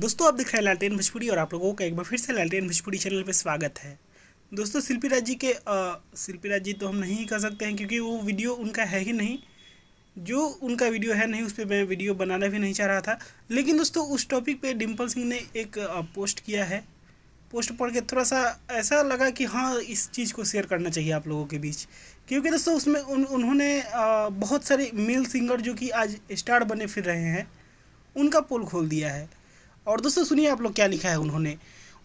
दोस्तों आप देख रहे हैं लालटेन भोजपुरी और आप लोगों का एक बार फिर से लालटेन भोजपुरी चैनल पर स्वागत है दोस्तों शिल्पी राज जी के शिल्पी राज जी तो हम नहीं कह सकते हैं क्योंकि वो वीडियो उनका है ही नहीं जो उनका वीडियो है नहीं उस पर मैं वीडियो बनाना भी नहीं चाह रहा था लेकिन दोस्तों उस टॉपिक पर डिम्पल सिंह ने एक पोस्ट किया है पोस्ट पढ़ के थोड़ा सा ऐसा लगा कि हाँ इस चीज़ को शेयर करना चाहिए आप लोगों के बीच क्योंकि दोस्तों उसमें उन उन्होंने बहुत सारे मेल सिंगर जो कि आज स्टार बने फिर रहे हैं उनका पोल खोल दिया है और दोस्तों सुनिए आप लोग क्या लिखा है उन्होंने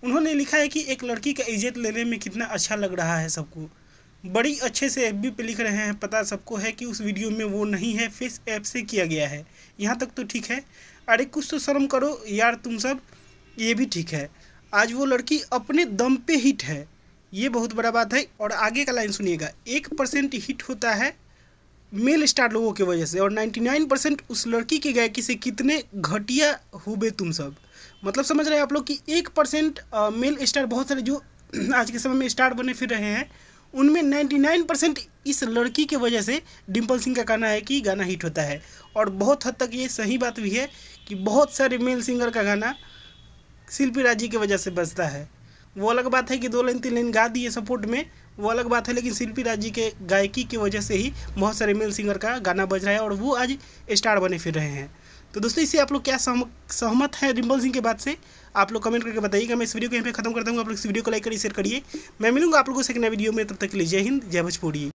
उन्होंने लिखा है कि एक लड़की का इज्जत लेने में कितना अच्छा लग रहा है सबको बड़ी अच्छे से एफ बी पे लिख रहे हैं पता सबको है कि उस वीडियो में वो नहीं है फेस ऐप से किया गया है यहाँ तक तो ठीक है अरे कुछ तो शर्म करो यार तुम सब ये भी ठीक है आज वो लड़की अपने दम पे हिट है ये बहुत बड़ा बात है और आगे का लाइन सुनिएगा एक परसेंट हिट होता है मेल स्टार लोगों की वजह से और 99 परसेंट उस लड़की की गायकी से कितने घटिया हुए तुम सब मतलब समझ रहे हैं आप लोग कि एक परसेंट मेल स्टार बहुत सारे जो आज के समय में स्टार बने फिर रहे हैं उनमें 99 परसेंट इस लड़की के वजह से डिम्पल सिंह का कहना है कि गाना हिट होता है और बहुत हद तक ये सही बात भी है कि बहुत सारे मेल सिंगर का गाना शिल्पी राजी की वजह से बजता है वो अलग बात है कि दो लाइन तीन लाइन गा दिए सपोर्ट में वो अलग बात है लेकिन शिल्पी राज जी के गायकी की वजह से ही बहुत सारे मेल सिंगर का गाना बज रहा है और वो आज स्टार बने फिर रहे हैं तो दोस्तों इससे आप लोग क्या सहमत हैं रिम्बल सिंह के बाद से आप लोग कमेंट करके बताइएगा मैं इस वीडियो को यहीं पे खत्म करता हूँ आप लोग इस वीडियो को लाइक करिए शेयर करिए मैं मिलूंगा आप लोगों से एक नए वीडियो में तब तक के लिए जय हिंद जय भोजपुरी